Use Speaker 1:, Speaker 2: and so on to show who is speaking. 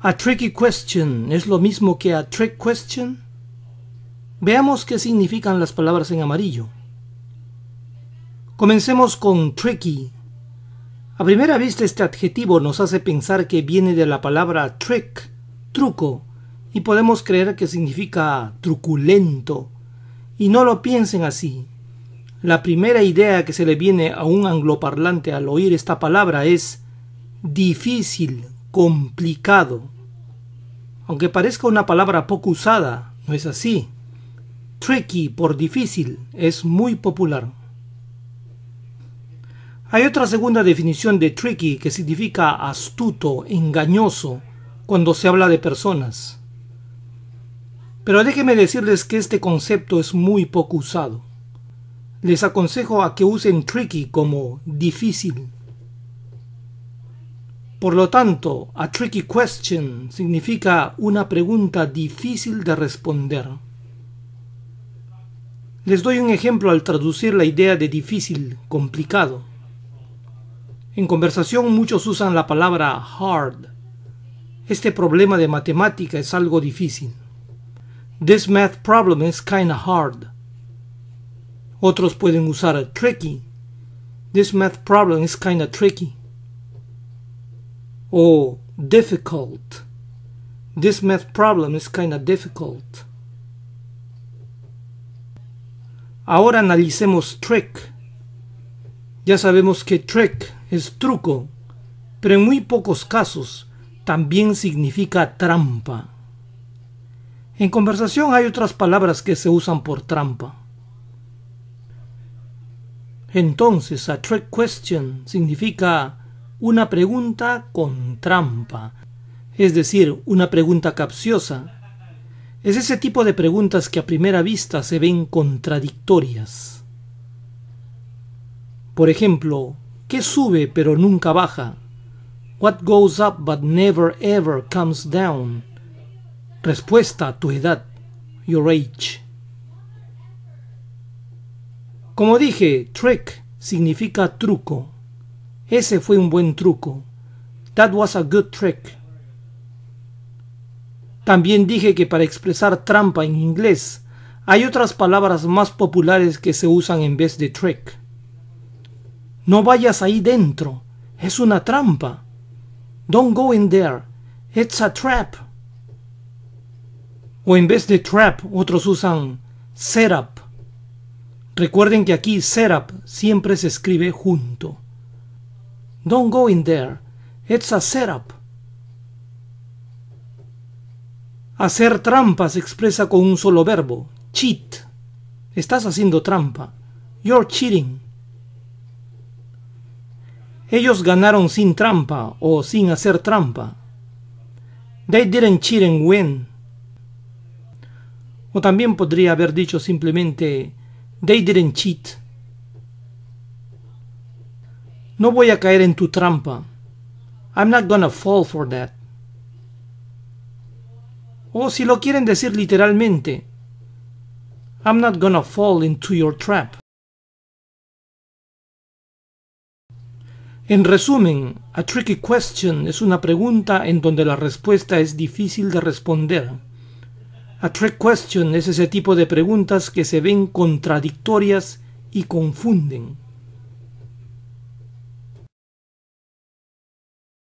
Speaker 1: A tricky question es lo mismo que a trick question. Veamos qué significan las palabras en amarillo. Comencemos con tricky. A primera vista este adjetivo nos hace pensar que viene de la palabra trick, truco, y podemos creer que significa truculento. Y no lo piensen así. La primera idea que se le viene a un angloparlante al oír esta palabra es difícil, complicado. Aunque parezca una palabra poco usada, no es así. Tricky por difícil es muy popular. Hay otra segunda definición de tricky que significa astuto, engañoso, cuando se habla de personas. Pero déjenme decirles que este concepto es muy poco usado. Les aconsejo a que usen tricky como difícil por lo tanto, a tricky question significa una pregunta difícil de responder. Les doy un ejemplo al traducir la idea de difícil, complicado. En conversación muchos usan la palabra hard. Este problema de matemática es algo difícil. This math problem is kinda hard. Otros pueden usar tricky. This math problem is kinda tricky. Oh, difficult. This math problem is kind of difficult. Ahora analicemos trick. Ya sabemos que trick es truco, pero en muy pocos casos también significa trampa. En conversación hay otras palabras que se usan por trampa. Entonces, a trick question significa una pregunta con trampa, es decir, una pregunta capciosa. Es ese tipo de preguntas que a primera vista se ven contradictorias. Por ejemplo, ¿qué sube pero nunca baja? What goes up but never ever comes down? Respuesta, tu edad, your age. Como dije, trick significa truco. Ese fue un buen truco. That was a good trick. También dije que para expresar trampa en inglés hay otras palabras más populares que se usan en vez de trick. No vayas ahí dentro. Es una trampa. Don't go in there. It's a trap. O en vez de trap, otros usan setup. Recuerden que aquí setup siempre se escribe junto. Don't go in there. It's a setup. Hacer trampa se expresa con un solo verbo. Cheat. Estás haciendo trampa. You're cheating. Ellos ganaron sin trampa o sin hacer trampa. They didn't cheat and win. O también podría haber dicho simplemente They didn't cheat. No voy a caer en tu trampa. I'm not gonna fall for that. O si lo quieren decir literalmente, I'm not gonna fall into your trap. En resumen, a tricky question es una pregunta en donde la respuesta es difícil de responder. A trick question es ese tipo de preguntas que se ven contradictorias y confunden.